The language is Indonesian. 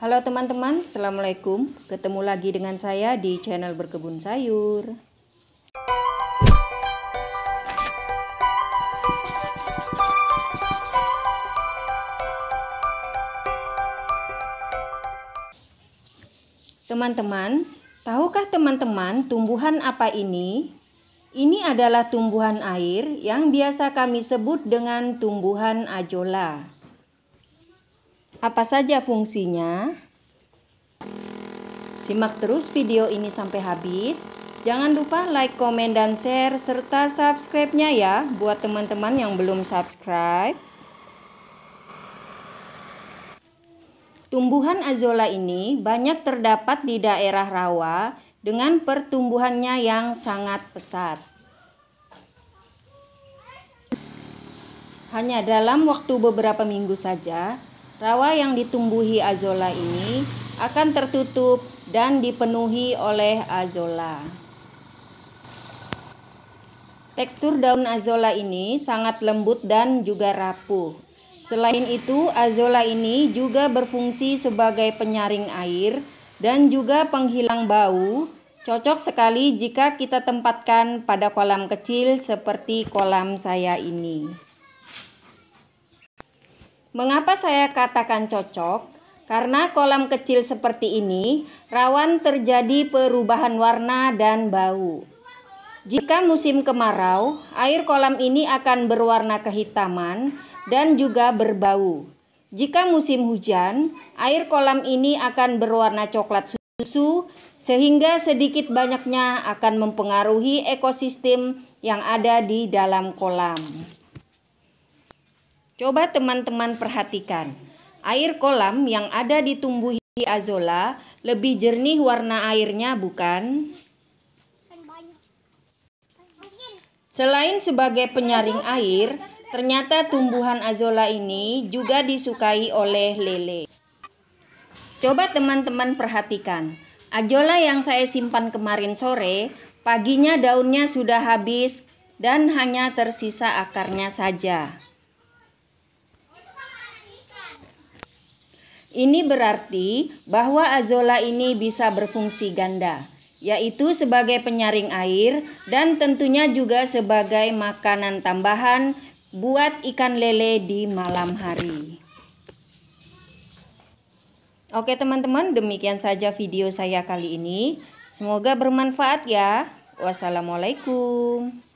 Halo teman-teman, Assalamualaikum. Ketemu lagi dengan saya di channel Berkebun Sayur. Teman-teman, tahukah teman-teman tumbuhan apa ini? Ini adalah tumbuhan air yang biasa kami sebut dengan tumbuhan ajola. Apa saja fungsinya? Simak terus video ini sampai habis. Jangan lupa like, komen, dan share serta subscribe-nya ya buat teman-teman yang belum subscribe. Tumbuhan azola ini banyak terdapat di daerah rawa dengan pertumbuhannya yang sangat pesat. Hanya dalam waktu beberapa minggu saja, Rawa yang ditumbuhi azola ini akan tertutup dan dipenuhi oleh azola. Tekstur daun azola ini sangat lembut dan juga rapuh. Selain itu, azola ini juga berfungsi sebagai penyaring air dan juga penghilang bau. Cocok sekali jika kita tempatkan pada kolam kecil seperti kolam saya ini. Mengapa saya katakan cocok? Karena kolam kecil seperti ini rawan terjadi perubahan warna dan bau. Jika musim kemarau, air kolam ini akan berwarna kehitaman dan juga berbau. Jika musim hujan, air kolam ini akan berwarna coklat susu sehingga sedikit banyaknya akan mempengaruhi ekosistem yang ada di dalam kolam. Coba teman-teman perhatikan, air kolam yang ada di ditumbuhi azola lebih jernih warna airnya bukan? Selain sebagai penyaring air, ternyata tumbuhan azola ini juga disukai oleh lele. Coba teman-teman perhatikan, azola yang saya simpan kemarin sore, paginya daunnya sudah habis dan hanya tersisa akarnya saja. Ini berarti bahwa azola ini bisa berfungsi ganda, yaitu sebagai penyaring air dan tentunya juga sebagai makanan tambahan buat ikan lele di malam hari. Oke teman-teman, demikian saja video saya kali ini. Semoga bermanfaat ya. Wassalamualaikum.